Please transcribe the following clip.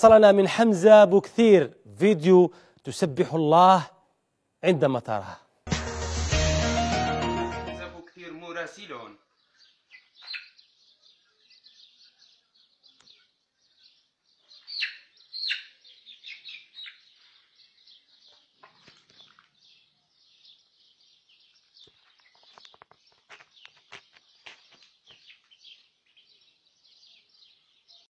وصلنا من حمزة بوكثير فيديو تسبح الله عندما تراه حمزة مراسلون